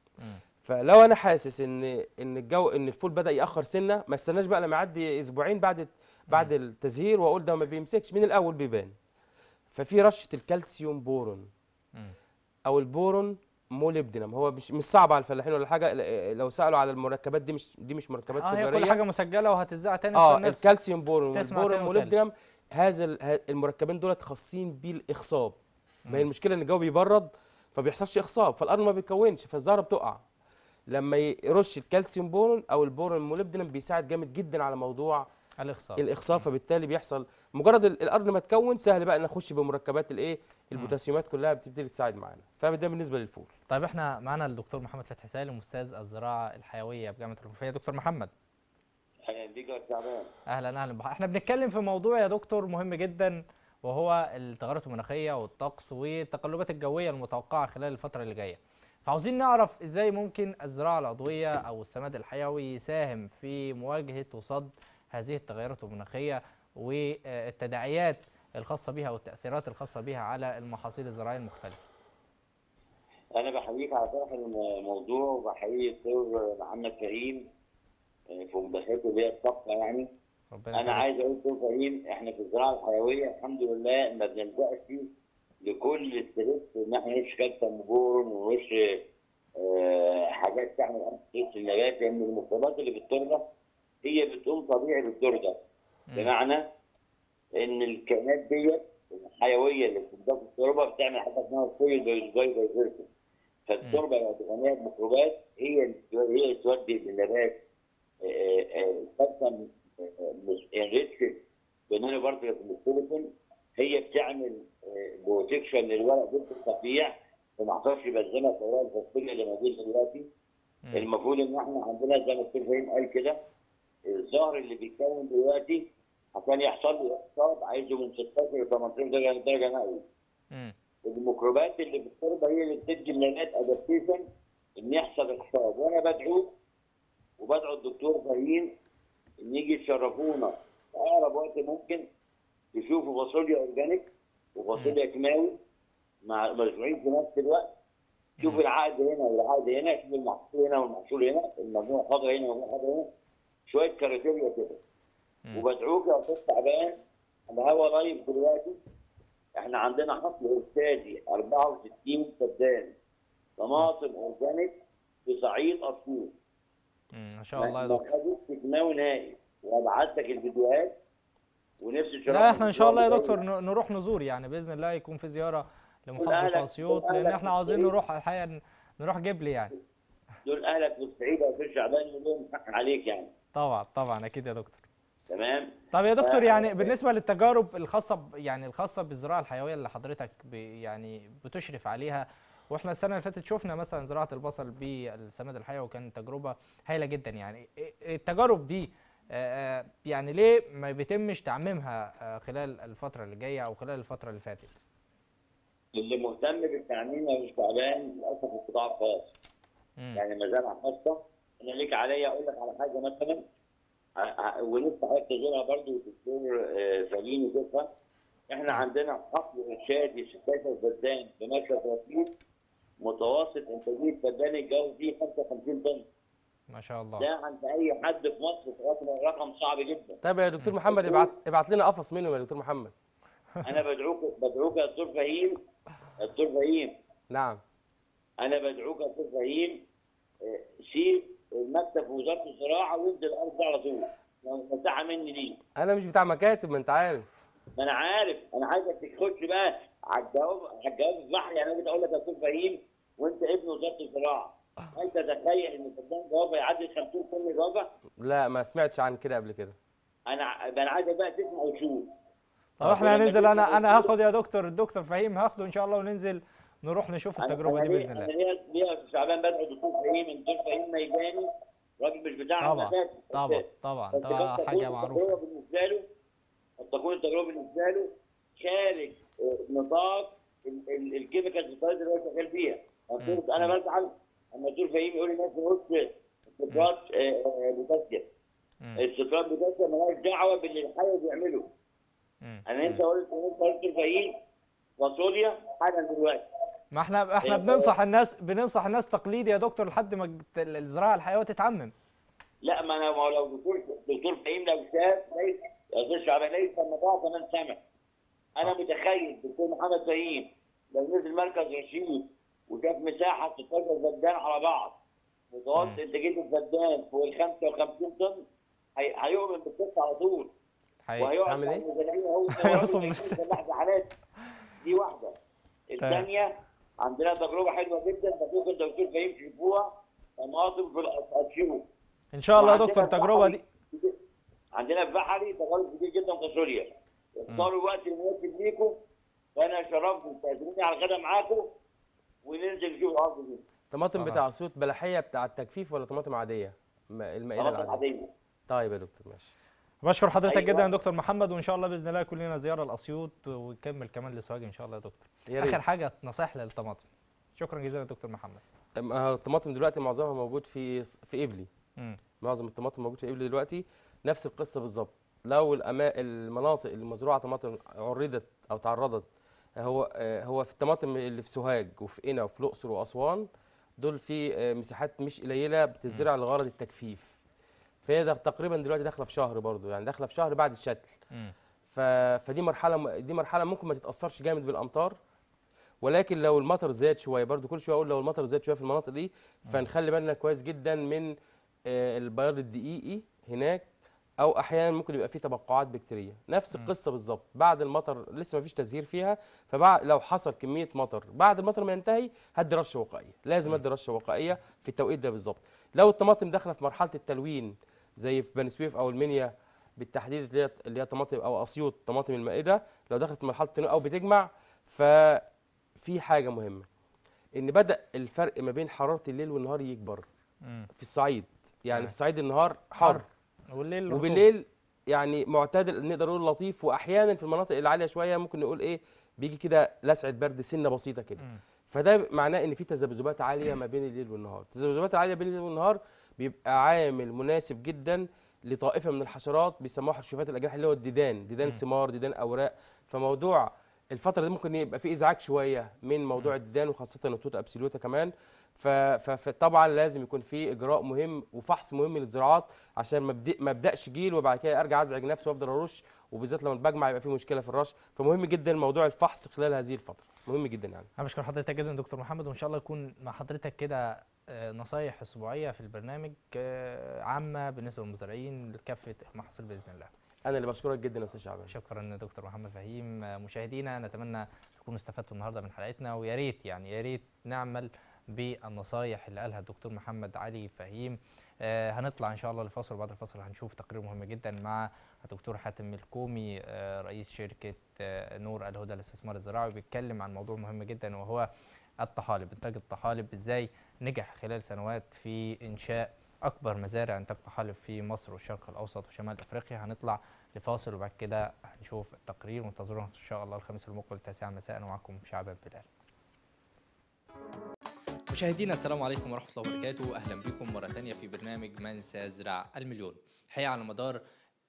فلو انا حاسس ان ان الجو ان الفول بدا ياخر سنه ما استناش بقى لما يعدي اسبوعين بعد بعد التزهير واقول ده ما بيمسكش من الاول بيبان ففي رشه الكالسيوم بورون او البورون موليبدينم هو مش مش صعب على الفلاحين ولا حاجه لو سالوا على المركبات دي مش دي مش مركبات آه تجاريه اه كل حاجه مسجله وهتتذاع تاني اه الكالسيوم بورون والبورون موليبدينم هذا المركبين دولت خاصين بالاخصاب ما هي المشكله ان الجو بيبرد فبيحصلش اخصاب فالارض ما بتكونش فالزهره بتقع لما يرش الكالسيوم بورون او البورون المولبدنم بيساعد جامد جدا على موضوع الاخصاب الاخصاب فبالتالي بيحصل مجرد الارض ما تكون سهل بقى اخش بمركبات الايه البوتاسيومات كلها بتبتدي تساعد معانا فده بالنسبه للفول طيب احنا معانا الدكتور محمد فتحي سالم استاذ الزراعه الحيويه بجامعه الجمهوريه دكتور محمد اهلا بيك يا تعبان اهلا اهلا احنا بنتكلم في موضوع يا دكتور مهم جدا وهو التغيرات المناخيه والطقس والتقلبات الجويه المتوقعه خلال الفتره اللي جايه فعاوزين نعرف ازاي ممكن الزراعه العضويه او السماد الحيوي يساهم في مواجهه وصد هذه التغيرات المناخيه والتداعيات الخاصه بها والتاثيرات الخاصه بها على المحاصيل الزراعيه المختلفه. انا بحييك على طرح الموضوع وبحيي الدكتور محمد كريم آه، في مباحثه دي الصفقه يعني ربنا انا عايز اقول دكتور كريم احنا في الزراعه الحيويه الحمد لله ما بنلجاش لكل ان احنا مش كالسيوم جورن ومش آه حاجات تعمل انتي النبات لان المفردات اللي في التربه هي بتقوم طبيعي بالدور ده بمعنى ان الكائنات ديت الحيويه اللي بتضاف التربه بتعمل حاجه اسمها فوتوسينثيسيس فالتربه اللي تغنيها بميكروبات هي هي تودي للنبات خاصه آه، آه، آه، مش انريتش يعني بنانو بارتكلز هي بتعمل بروتكشن للورق ضد جدا صفيع وما حصلش في الورق الفصليه اللي موجود دلوقتي المفروض ان احنا عندنا زي ما الدكتور فهيم قال كده الظهر اللي بيتكون دلوقتي عشان يحصل له اقتصاد عايزه من 16 ل 18 درجه درجه مئويه. الميكروبات اللي في هي اللي بتدي منادات ادابتيشن ان يحصل اقتصاد وانا بدعو وبدعو الدكتور فهيم ان يجي يشرفونا في اقرب وقت ممكن يشوفوا فاصوليا اورجانيك وغصب كماوي مع مجموعين في نفس الوقت شوف العقد هنا والعقد هنا شوف المحصول هنا والمحصول هنا المجموعه خضر هنا والمجموعه خضر هنا شويه كريتيريا كده وبدعوك يا استاذ تعبان الهوا لايف دلوقتي احنا عندنا حصل استاذي 64 فدان طماطم اورجانيك في صعيد اسيوط ما شاء الله يا دكتور ما خدتش نهائي وابعت لك الفيديوهات ونفسي الجراحه لا احنا ان شاء الله يا دكتور نروح نزور يعني باذن الله يكون في زياره لمحافظه اسيوط لان احنا عاوزين نروح الحقيقه نروح جبلي يعني دول اهلك يا استاذ شعبان ولهم حق عليك يعني طبعا طبعا اكيد يا دكتور تمام طب يا دكتور يعني بالنسبه للتجارب الخاصه يعني الخاصه بالزراعه الحيويه اللي حضرتك يعني بتشرف عليها واحنا السنه اللي فاتت شفنا مثلا زراعه البصل بالسماد الحيوي وكانت تجربه هايله جدا يعني التجارب دي آه، آه، يعني ليه ما بيتمش تعميمها آه، خلال الفتره اللي جايه او خلال الفتره اللي فاتت اللي مهتم بالتعميم يا مش تعبان للاسف القطاع الخاص يعني مزارع خاصه انا ليك عليا اقول لك على حاجه مثلا ولسه حضرتك تزورها برضه الدكتور فلين وشوفها احنا عندنا حقل ارشادي 16 فدان بمركز رصيد متوسط انتاجيه فدان الجو فيه 55 طن ما شاء الله ده عند اي حد في مصر رقم صعب جدا طيب يا دكتور محمد ابعت ابعت لنا قفص منهم يا دكتور محمد انا بدعوك بدعوك يا دكتور فهيم دكتور فهيم نعم انا بدعوك يا دكتور فهيم آه، سيب المكتب في وزاره الزراعه وانزل الارض على طول مساحه مني دي انا مش بتاع مكاتب ما انت عارف ما انا عارف انا عايزك تخش بقى على الجواب على الجواب البحري يعني انا بقول اقول لك يا دكتور فهيم وانت ابن وزاره الزراعه آه. هل تتخيل ان فدان بابا يعدي 50 سن بابا؟ لا ما سمعتش عن كده قبل كده. انا انا عايزك بقى تسمع وتشوف. طب احنا هننزل انا انا هاخد يا دكتور الدكتور فهيم هاخده ان شاء الله وننزل نروح نشوف التجربه دي باذن الله. انا ليا ليا في شعبان بدعو دكتور فهيم الدكتور فهيم ميداني راجل مش بتاع طبعا طبعا طبعا طبعا حاجه معروفه. التجربه بالنسبه له تكون التجربه بالنسبه له خارج نطاق الكيميكالز اللي هو شغال فيها. انا بزعل اما الدكتور فهيم يقول الناس بص الصفات بتسجل الصفات بتسجل مالهاش دعوه باللي الحي بيعمله انا انت قلت انت دكتور فهيم فاصوليا حالا دلوقتي ما احنا احنا آه، بننصح آه. الناس بننصح الناس تقليدي يا دكتور لحد ما الزراعه الحيويه تتعمم لا ما انا ما لو دكتور دكتور فهيم لو شاف ليس يا دكتور شعبان ليس مطاع كمان سمع انا متخيل دكتور محمد فهيم لو نزل مركز رشيد وكانت مساحه 16 فدان على بعض انت جيت الفدان فوق ال 55 طن هيؤمن بالقصه على طول وهيعمل ايه؟ هيعصم حالات دي واحده الثانيه عندنا تجربه حلوه جدا بشوف الدكتور فهيم شبوه طماطم في الاسيوب ان شاء الله يا دكتور التجربه دي عندنا في بحري تجارب كتير جدا في سوريا اختاروا الوقت المناسب ليكم وانا شرفت تقدموني على الغدا معاكم وننزل نجيب ارض دي طماطم آه. بتاع صوت بلحيه بتاع التجفيف ولا طماطم عاديه؟ المائله العاديه عاديه طيب يا دكتور ماشي بشكر حضرتك أيوة. جدا يا دكتور محمد وان شاء الله باذن الله كلنا زياره لاسيوط ونكمل كمان لسواج ان شاء الله يا دكتور ياريت. اخر حاجه نصيح للطماطم شكرا جزيلا يا دكتور محمد آه، الطماطم دلوقتي معظمها موجود في في ابلي م. معظم الطماطم موجود في ابلي دلوقتي نفس القصه بالظبط لو المناطق المزروعه طماطم عرضت او تعرضت هو هو في الطماطم اللي في سوهاج وفي قنا وفي الاقصر واسوان دول في آه، مساحات مش قليله بتزرع لغرض التجفيف فهي ده تقريبا دلوقتي داخله في شهر برضو يعني داخله في شهر بعد الشتل فدي مرحله دي مرحله ممكن ما تتاثرش جامد بالامطار ولكن لو المطر زاد شويه برضو كل شويه اقول لو المطر زاد شويه في المناطق دي فنخلي بالنا كويس جدا من آه، البياض الدقيقي هناك او احيانا ممكن يبقى فيه تبقعات بكتيريه نفس القصه بالظبط بعد المطر لسه ما فيش تزهير فيها فبعد لو حصل كميه مطر بعد المطر ما ينتهي هدي رشه وقائيه لازم ادي رشه وقائيه في التوقيت ده بالظبط لو الطماطم داخله في مرحله التلوين زي في بني سويف او المنيا بالتحديد اللي هي اللي هي طماطم او اسيوط طماطم المائده لو دخلت مرحله التلوين او بتجمع ففي حاجه مهمه ان بدا الفرق ما بين حراره الليل والنهار يكبر في الصعيد يعني الصعيد النهار حر والليل وبالليل يعني معتدل نقدر نقول لطيف واحيانا في المناطق العاليه شويه ممكن نقول ايه بيجي كده لسعه برد سنه بسيطه كده فده معناه ان في تذبذبات عاليه ما بين الليل والنهار التذبذبات العاليه بين الليل والنهار بيبقى عامل مناسب جدا لطائفه من الحشرات بيسموها حشوفات الاجنحه اللي هو الديدان ديدان ثمار ديدان اوراق فموضوع الفتره دي ممكن يبقى في ازعاج شويه من موضوع الديدان وخاصه التوت ابسيليوتا كمان فطبعا لازم يكون في اجراء مهم وفحص مهم للزراعات عشان ما ابداش جيل وبعد كده ارجع ازعج نفسي وافضل ارش وبالذات لما بجمع يبقى في مشكله في الرش فمهم جدا موضوع الفحص خلال هذه الفتره مهم جدا يعني انا بشكر حضرتك جدا دكتور محمد وان شاء الله يكون مع حضرتك كده آه، نصايح اسبوعيه في البرنامج آه، عامه بالنسبه للمزارعين لكافه المحاصيل باذن الله انا اللي بشكرك جدا يا استاذ شعبان شكرا دكتور محمد فهيم آه، مشاهدينا نتمنى تكونوا استفدتوا النهارده من حلقتنا ويا ريت يعني يا ريت نعمل بالنصايح اللي قالها الدكتور محمد علي فهيم آه هنطلع ان شاء الله لفاصل وبعد الفاصل هنشوف تقرير مهم جدا مع الدكتور حاتم الكومي آه رئيس شركه آه نور الهدى للاستثمار الزراعي بيتكلم عن موضوع مهم جدا وهو الطحالب انتاج الطحالب ازاي نجح خلال سنوات في انشاء اكبر مزارع انتاج طحالب في مصر والشرق الاوسط وشمال افريقيا هنطلع لفاصل وبعد كده هنشوف التقرير وانتظرونا ان شاء الله الخميس المقبل التاسعة مساء معكم شعبان بلال مشاهدينا السلام عليكم ورحمة الله وبركاته أهلا بكم مرة تانية في برنامج من سيزرع المليون الحقيقة على مدار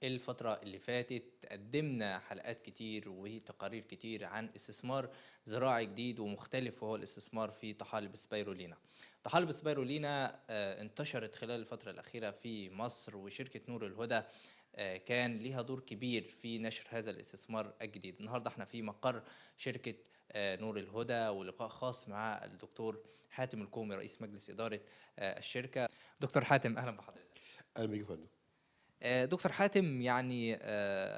الفترة اللي فاتت قدمنا حلقات كتير وتقارير كتير عن استثمار زراعي جديد ومختلف وهو الاستثمار في طحالب سبايرولينا طحالب سبايرولينا آه، انتشرت خلال الفترة الأخيرة في مصر وشركة نور الهدى آه، كان ليها دور كبير في نشر هذا الاستثمار الجديد النهاردة احنا في مقر شركة آه، نور الهدى ولقاء خاص مع الدكتور حاتم الكومي رئيس مجلس إدارة آه، الشركة دكتور حاتم أهلا بحضرتك أهلا بيك يا فندم آه، دكتور حاتم يعني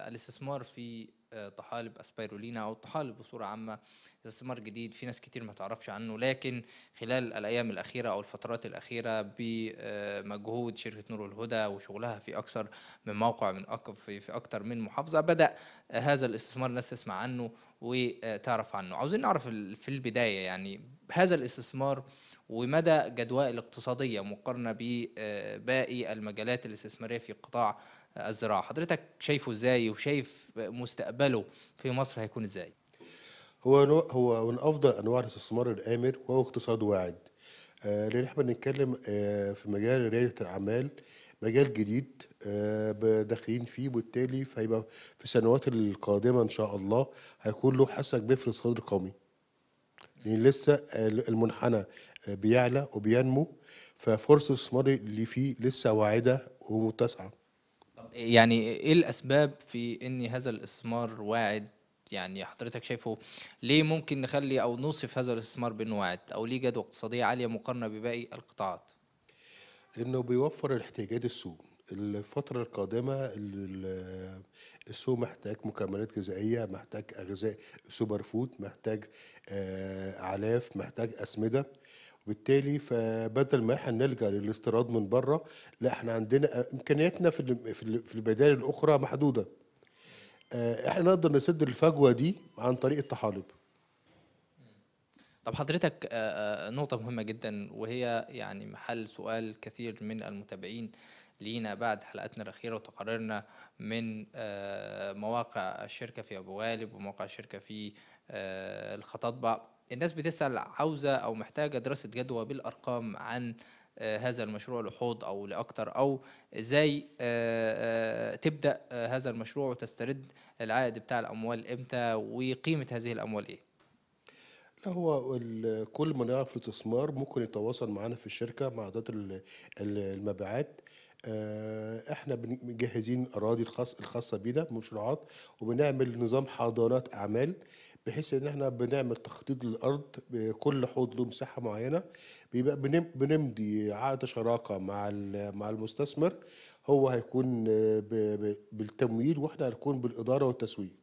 الاستثمار في طحالب اسبيرولينا او الطحالب بصوره عامه استثمار جديد في ناس كتير ما تعرفش عنه لكن خلال الايام الاخيره او الفترات الاخيره بمجهود شركه نور الهدى وشغلها في اكثر من موقع من في اكثر من محافظه بدا هذا الاستثمار الناس تسمع عنه وتعرف عنه عاوزين نعرف في البداية يعني هذا الاستثمار ومدى جدواه الاقتصادية مقارنة بباقي المجالات الاستثمارية في قطاع الزراعة حضرتك شايفه ازاي وشايف مستقبله في مصر هيكون ازاي هو هو من افضل انواع الاستثمار الامر وهو اقتصاد واعد آه لان احنا بنتكلم آه في مجال رياده الاعمال مجال جديد آه، داخلين فيه وبالتالي فهيبقى في السنوات القادمه ان شاء الله هيكون له حاسه كبيره في قومي القومي لان لسه المنحنى آه، بيعلى وبينمو ففرصه الاستثمار اللي فيه لسه واعده ومتسعه يعني ايه الاسباب في ان هذا الاستثمار واعد يعني حضرتك شايفه ليه ممكن نخلي او نوصف هذا الاستثمار بانه واعد او ليه جدوى اقتصاديه عاليه مقارنه بباقي القطاعات انه بيوفر الاحتياجات السوق الفترة القادمة السوق محتاج مكملات غذائية محتاج أغذاء سوبر فود محتاج أعلاف آه، محتاج أسمدة وبالتالي فبدل ما احنا نلجا للاستيراد من بره لا احنا عندنا امكانياتنا في في البدائل الاخرى محدوده. آه، احنا نقدر نسد الفجوه دي عن طريق الطحالب. طب حضرتك نقطة مهمة جدا وهي يعني محل سؤال كثير من المتابعين لينا بعد حلقتنا الأخيرة وتقاريرنا من مواقع الشركة في أبو غالب ومواقع الشركة في الخطاطبة الناس بتسأل عاوزة أو محتاجة دراسة جدوى بالأرقام عن هذا المشروع لحوض او لاكتر او ازاي تبدا هذا المشروع وتسترد العائد بتاع الاموال امتى وقيمه هذه الاموال ايه لا هو كل من يعرف الاستثمار ممكن يتواصل معانا في الشركة مع إدارة المبيعات آه، احنا مجهزين الاراضي الخاص الخاصه بينا مشروعات وبنعمل نظام حضانات اعمال بحيث ان احنا بنعمل تخطيط للارض كل حوض له مساحه معينه بيبقى بنمضي عقد شراكه مع مع المستثمر هو هيكون بالتمويل واحنا هنكون بالاداره والتسويق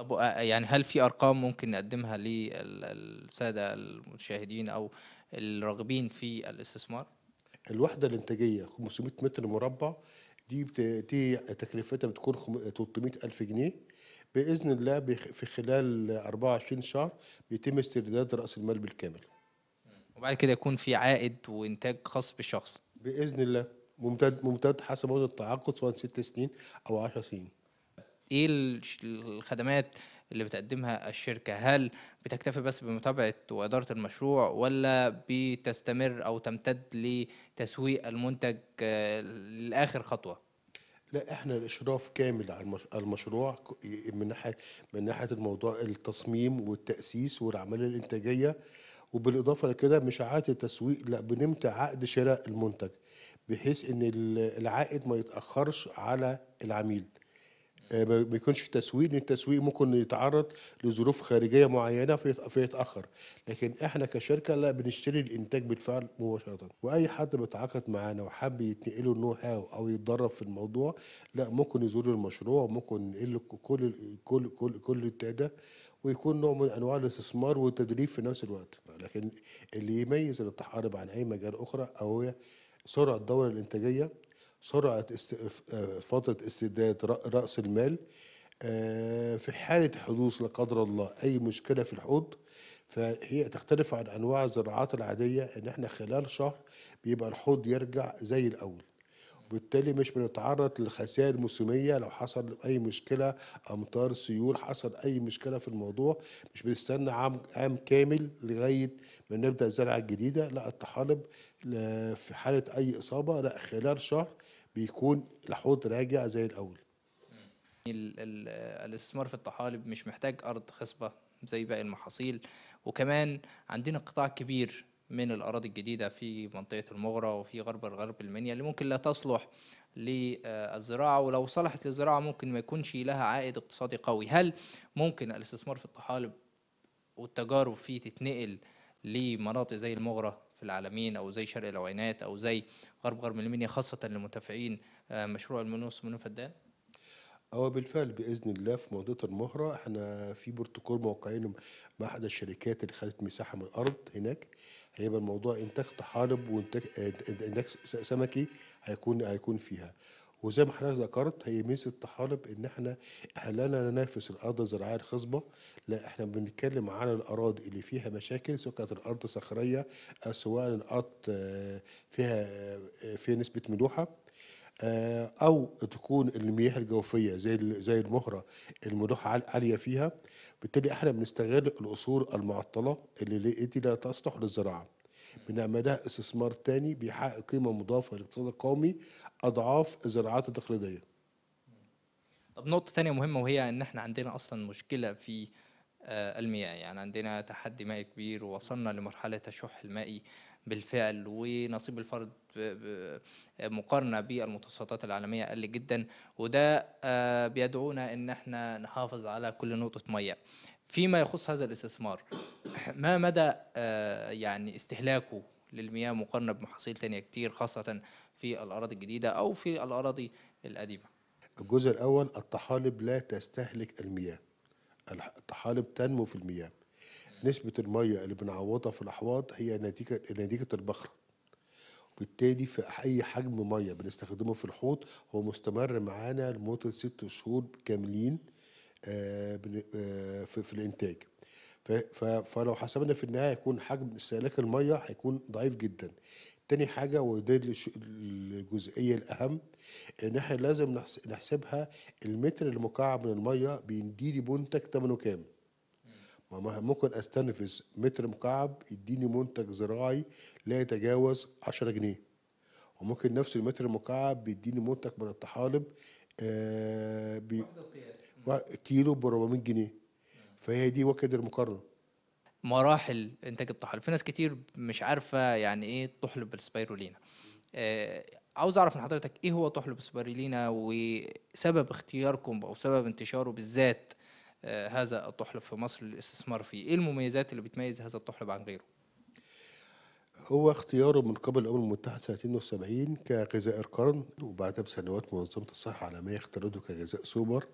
طب آه، يعني هل في ارقام ممكن نقدمها للساده المشاهدين او الراغبين في الاستثمار؟ الوحده الانتاجيه 500 متر مربع دي دي تكلفتها بتكون 300 الف جنيه باذن الله في خلال 24 شهر بيتم استرداد راس المال بالكامل وبعد كده يكون في عائد وانتاج خاص بالشخص باذن الله ممتد ممتد حسب مدة التعاقد سواء ست سنين او 10 سنين ايه الخدمات اللي بتقدمها الشركة هل بتكتفي بس بمتابعة وإدارة المشروع ولا بتستمر أو تمتد لتسويق المنتج لآخر خطوة؟ لا احنا الاشراف كامل على المشروع من ناحيه من ناحيه الموضوع التصميم والتاسيس والعمليه الانتاجيه وبالاضافه لكده مش عقد التسويق لا بنمتع عقد شراء المنتج بحيث ان العائد ما يتاخرش على العميل آه، ما بيكونش تسويق لان التسويق ممكن يتعرض لظروف خارجيه معينه فيتاخر لكن احنا كشركه لا بنشتري الانتاج بالفعل مباشره واي حد بيتعاقد معانا وحب يتنقله النو هاو او يتدرب في الموضوع لا ممكن يزور المشروع ممكن ينقل كل كل كل كل التاده ويكون نوع من انواع الاستثمار والتدريب في نفس الوقت لكن اللي يميز الاتحارب عن اي مجال اخرى او هي سرعه الدوره الانتاجيه سرعه آه، فتره استرداد راس المال آه، في حاله حدوث لا قدر الله اي مشكله في الحوض فهي تختلف عن انواع الزراعات العاديه ان احنا خلال شهر بيبقى الحوض يرجع زي الاول وبالتالي مش بنتعرض للخسائر الموسميه لو حصل اي مشكله امطار سيول حصل اي مشكله في الموضوع مش بنستنى عام عام كامل لغايه ما نبدا الزرعه الجديده لا الطحالب في حاله اي اصابه لا خلال شهر بيكون الحوض راجع زي الاول الاستثمار في الطحالب مش محتاج ارض خصبه زي باقي المحاصيل وكمان عندنا قطاع كبير من الاراضي الجديده في منطقه المغرى وفي غرب الغرب المنيا اللي ممكن لا تصلح للزراعه ولو صلحت للزراعه ممكن ما يكونش لها عائد اقتصادي قوي هل ممكن الاستثمار في الطحالب والتجارب فيه تتنقل لمناطق زي المغرى في العالمين او زي شرق العوينات او زي غرب غرب المنيا خاصه لمتابعين آه، مشروع المنوس منوف فدان هو بالفعل باذن الله في منطقه المهره احنا في بروتوكول موقعينه مع احد الشركات اللي خدت مساحه من الارض هناك هيبقى الموضوع انتاج طحالب وانتاج سمكي هيكون هيكون فيها وزي ما حضرتك ذكرت هي ميزه الطحالب ان احنا لا ننافس الارض الزراعيه الخصبه لا احنا بنتكلم على الاراضي اللي فيها مشاكل سواء كانت الارض صخريه او سواء الارض آه، فيها آه، فيها نسبه ملوحه آه، او تكون المياه الجوفيه زي زي المهره الملوحه عاليه فيها بالتالي احنا بنستغل الاصول المعطله اللي دي لا تصلح للزراعه من عملاء استثمار تاني بيحقق قيمه مضافه للاقتصاد القومي اضعاف الزراعات التقليديه. طب نقطه تانية مهمه وهي ان احنا عندنا اصلا مشكله في آه، المياه يعني عندنا تحدي مائي كبير ووصلنا لمرحله تشح المائي بالفعل ونصيب الفرد مقارنه بالمتوسطات العالميه قل جدا وده آه، بيدعونا ان احنا نحافظ على كل نقطه ميه فيما يخص هذا الاستثمار ما مدى آه، يعني استهلاكه للمياه مقارنة بمحاصيل تانية كتير خاصة في الأراضي الجديدة أو في الأراضي القديمة الجزء الأول الطحالب لا تستهلك المياه الطحالب تنمو في المياه نسبة المية اللي بنعوضها في الأحواض هي نتيجة نتيجة البخرة وبالتالي في أي حجم مية بنستخدمه في الحوض هو مستمر معانا لمدة ست شهور كاملين آه، آه، في الانتاج فلو حسبنا في النهايه هيكون حجم استهلاك الميه هيكون ضعيف جدا تاني حاجة وده الجزئية الأهم إن إحنا لازم نحسبها المتر المكعب من المية بيديني منتج ثمنه كام؟ ما ممكن استنفذ متر مكعب يديني منتج زراعي لا يتجاوز 10 جنيه وممكن نفس المتر المكعب بيديني منتج من الطحالب آه بي كيلو ب 400 جنيه فهي دي وكد المقارنه مراحل انتاج الطحالب في ناس كتير مش عارفه يعني ايه طحلب السبايرولينا آه عاوز اعرف من حضرتك ايه هو طحلب السبايرولينا وسبب اختياركم او سبب انتشاره بالذات آه هذا الطحلب في مصر للاستثمار فيه ايه المميزات اللي بتميز هذا الطحلب عن غيره هو اختياره من قبل الامم المتحده سنه 72 كغذاء القرن وبعدها بسنوات منظمه الصحه العالميه اختارته كغذاء سوبر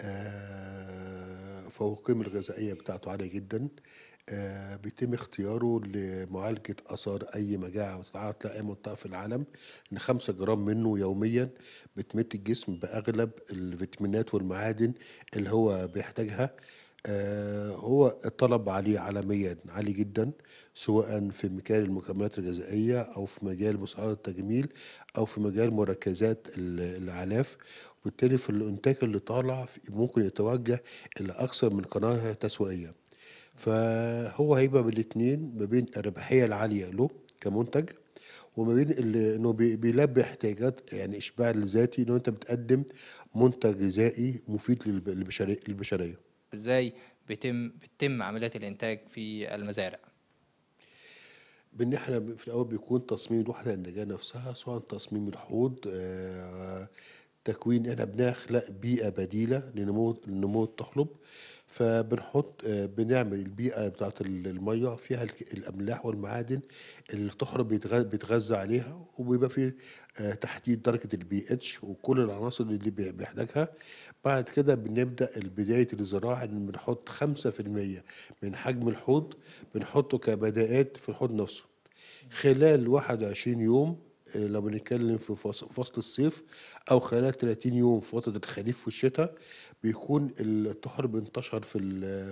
آه، فهو القيمة الغذائية بتاعته عالية جدا آه، بيتم اختياره لمعالجة أثار أي مجاعة وتتعاطى أي منطقة في العالم إن خمسة جرام منه يوميا بتمد الجسم بأغلب الفيتامينات والمعادن اللي هو بيحتاجها آه، هو الطلب عليه عالميا عالي جدا سواء في مجال المكملات الغذائية أو في مجال مساعدة التجميل أو في مجال مركزات الأعلاف وبالتالي في الانتاج اللي طالع ممكن يتوجه الى اكثر من قناه تسويقيه فهو هيبقى بالاثنين ما بين الربحيه العاليه له كمنتج وما بين انه بيلبي احتياجات يعني اشباع الذاتي انه انت بتقدم منتج غذائي مفيد للبشريه ازاي بيتم بتتم عمليات الانتاج في المزارع بان احنا في الاول بيكون تصميم الوحده الانتاجيه نفسها سواء تصميم الحوض آآ آه، تكوين احنا بنخلق بيئة بديلة لنمو نمو التحلب فبنحط آه، بنعمل البيئة بتاعة المية فيها الأملاح والمعادن اللي الطحلب بيتغذى عليها وبيبقى في آه، تحديد درجة البي اتش وكل العناصر اللي بيحتاجها بعد كده بنبدأ بداية الزراعة إن بنحط 5% من حجم الحوض بنحطه كبدائات في الحوض نفسه خلال 21 يوم لو بنتكلم في فصل الصيف او خلال 30 يوم في فتره الخريف والشتاء بيكون الطحر بينتشر في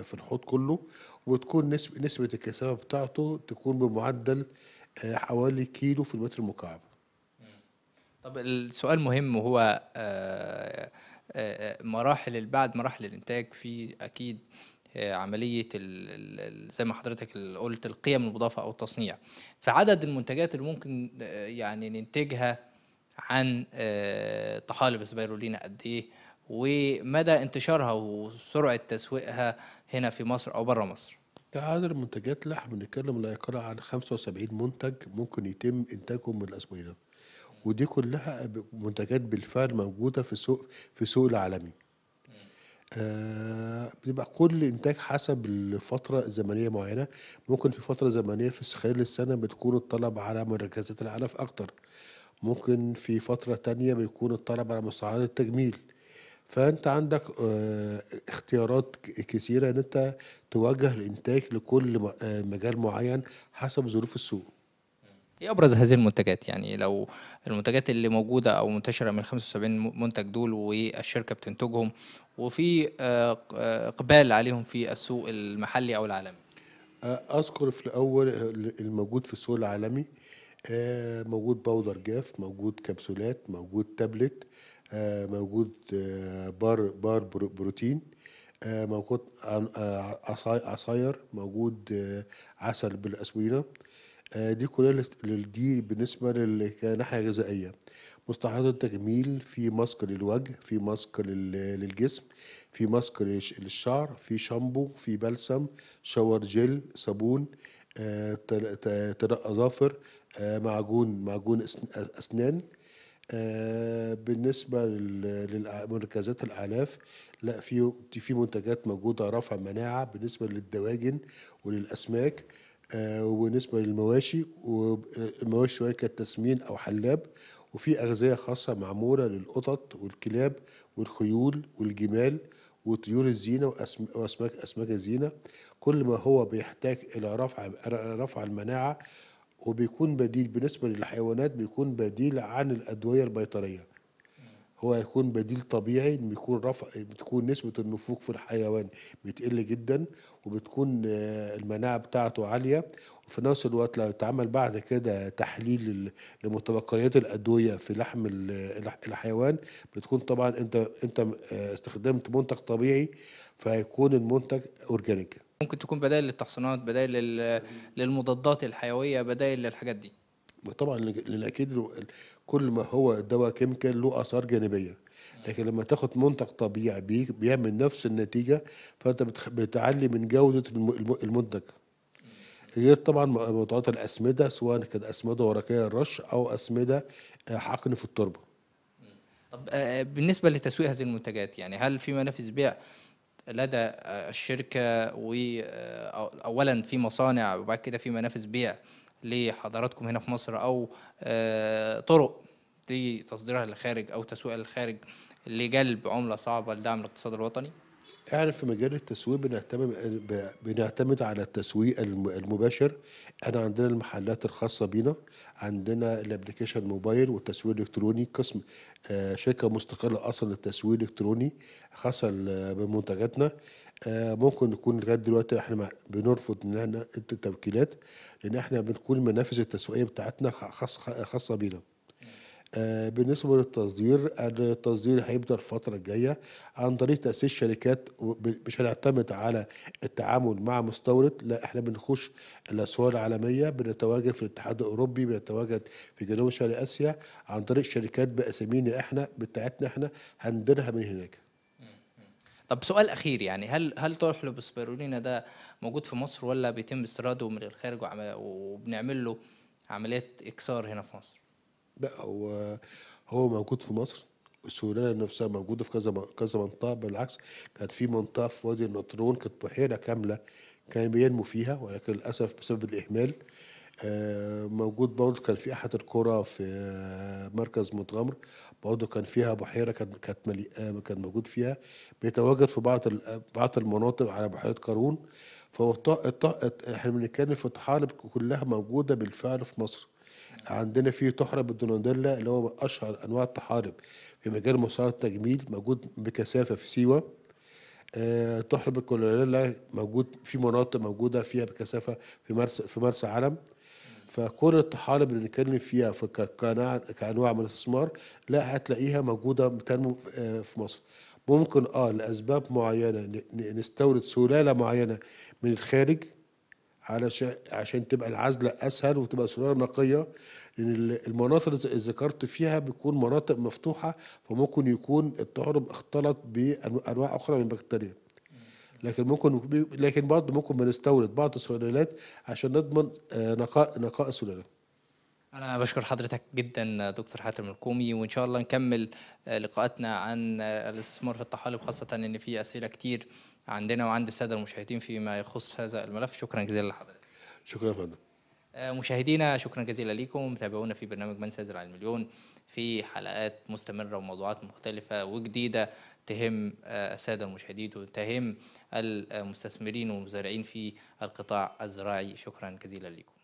في الحوض كله وتكون نسبه نسبه الكثافه بتاعته تكون بمعدل آه، حوالي كيلو في المتر المكعب طب السؤال مهم وهو آه، آه، مراحل بعد مراحل الانتاج في اكيد عمليه زي ما حضرتك قلت القيم المضافه او التصنيع فعدد المنتجات اللي ممكن يعني ننتجها عن آه، طحالب سبيرولينا قد ايه ومدى انتشارها وسرعه تسويقها هنا في مصر او بره مصر عدد المنتجات اللي احنا بنتكلم لا يقل عن 75 منتج ممكن يتم انتاجهم من الاسبوعين ودي كلها منتجات بالفعل موجوده في السوق في السوق العالمي آه، بيبقى بتبقى كل انتاج حسب الفتره الزمنيه معينه ممكن في فتره زمنيه في خلال السنه بتكون الطلب على مركزات العلف اكتر ممكن في فتره تانية بيكون الطلب على مستعمرات التجميل فانت عندك آه، اختيارات كثيره ان انت توجه الانتاج لكل آه، مجال معين حسب ظروف السوق ايه ابرز هذه المنتجات يعني لو المنتجات اللي موجوده او منتشره من 75 منتج دول والشركه بتنتجهم وفي آه، آه، اقبال عليهم في السوق المحلي او العالمي آه، اذكر في الاول الموجود في السوق العالمي موجود باودر جاف موجود كبسولات موجود تابلت موجود بار بار بروتين موجود عصاير موجود عسل بالاسوينه آه، دي كلها دي بالنسبه للناحيه الغذائيه مستحضرات التجميل في ماسك للوجه في ماسك للجسم في ماسك للشعر في شامبو في بلسم شاور جيل صابون طرق آه، اظافر آه، معجون معجون اسنان بالنسبه للمركزات الاعلاف لا في في منتجات موجوده رفع مناعه بالنسبه للدواجن وللاسماك آه، وبالنسبه للمواشي والمواشي شويه كانت تسمين او حلاب وفي اغذيه خاصه معموله للقطط والكلاب والخيول والجمال وطيور الزينه واسماك اسماك الزينه كل ما هو بيحتاج الى رفع رفع المناعه وبيكون بديل بالنسبه للحيوانات بيكون بديل عن الادويه البيطريه هو هيكون بديل طبيعي ان يكون رفع بتكون نسبه النفوق في الحيوان بتقل جدا وبتكون آه، المناعه بتاعته عاليه وفي نفس الوقت لو اتعمل بعد كده تحليل لمتبقيات الادويه في لحم الحيوان بتكون طبعا انت انت آه، استخدمت منتج طبيعي فهيكون المنتج اورجانيك ممكن تكون بدائل للتحصينات بدائل للمضادات الحيويه بدائل للحاجات دي طبعا للاكيد كل ما هو دواء كيميكال له اثار جانبيه لكن لما تاخد منتج طبيعي بيعمل نفس النتيجه فانت بتعلي من جوده المنتج غير طبعا موضوعات الاسمده سواء كانت اسمده ورقيه الرش او اسمده آه، حقن في التربه طب آه، آه، بالنسبه لتسويق هذه المنتجات يعني هل في منافس بيع لدى الشركه و اولا في مصانع وبعد كده في منافس بيع لحضراتكم هنا في مصر او آه، طرق لتصديرها للخارج او تسويقها للخارج لجلب عمله صعبه لدعم الاقتصاد الوطني؟ اعرف في مجال التسويق بنعتمد بنعتمد على التسويق المباشر احنا عندنا المحلات الخاصه بينا عندنا الابلكيشن موبايل والتسويق الالكتروني قسم آه، شركه مستقله اصلا للتسويق الالكتروني خاصه بمنتجاتنا آه، ممكن نكون لغايه دلوقتي احنا بنرفض ان احنا التوكيلات لان احنا بنكون المنافذ التسويقيه بتاعتنا خاصه خاصه بينا. آه، بالنسبه للتصدير التصدير هيبدا الفتره الجايه عن طريق تاسيس شركات مش هنعتمد على التعامل مع مستورد لا احنا بنخش الاسواق العالميه بنتواجد في الاتحاد الاوروبي بنتواجد في جنوب شرق اسيا عن طريق شركات باسامينا احنا بتاعتنا احنا هنديرها من هناك. طب سؤال اخير يعني هل هل طرح بسبيرولينا ده موجود في مصر ولا بيتم استيراده من الخارج وبنعمل له عمليات اكسار هنا في مصر؟ لا هو هو موجود في مصر الشغلانه نفسها موجوده في كذا كذا منطقه بالعكس كانت في منطقه في وادي النطرون كانت بحيره كامله كان بينمو فيها ولكن للاسف بسبب الاهمال آه، موجود برضه كان في احد القرى في آه، مركز متغمر برضه كان فيها بحيره كانت كانت آه، كان موجود فيها بيتواجد في بعض بعض المناطق على بحيره قارون فهو احنا بنتكلم في الطحالب كلها موجوده بالفعل في مصر عندنا في تحرب الدونديلا اللي هو اشهر انواع الطحالب في مجال مصانعه التجميل موجود بكثافه في سيوه أه تحرب الكولونيلا موجود في مناطق موجوده فيها بكثافه في مرسى في مرسى علم فكل الطحالب اللي بنتكلم فيها كانواع من الاستثمار لا هتلاقيها موجوده بتنمو آه، في مصر ممكن اه لاسباب معينه نستورد سلاله معينه من الخارج علشان عشان تبقى العزله اسهل وتبقى سلاله نقيه لان المناطق اللي ذكرت فيها بتكون مناطق مفتوحه فممكن يكون التهرب اختلط بانواع اخرى من البكتيريا لكن ممكن لكن برضه ممكن بنستورد بعض السلالات عشان نضمن آه، نقاء نقاء السلاله أنا بشكر حضرتك جدا دكتور حاتم الكومي وإن شاء الله نكمل آه، لقاءاتنا عن آه، الاستثمار في الطحالب خاصة إن في أسئلة كتير عندنا وعند السادة المشاهدين فيما يخص هذا الملف شكرا جزيلا لحضرتك شكرا يا فندم مشاهدينا شكرا جزيلا لكم متابعونا في برنامج من سيزرع المليون في حلقات مستمرة وموضوعات مختلفة وجديدة تهم آه، الساده المشاهدين وتهم المستثمرين والمزارعين في القطاع الزراعي شكرا جزيلا لكم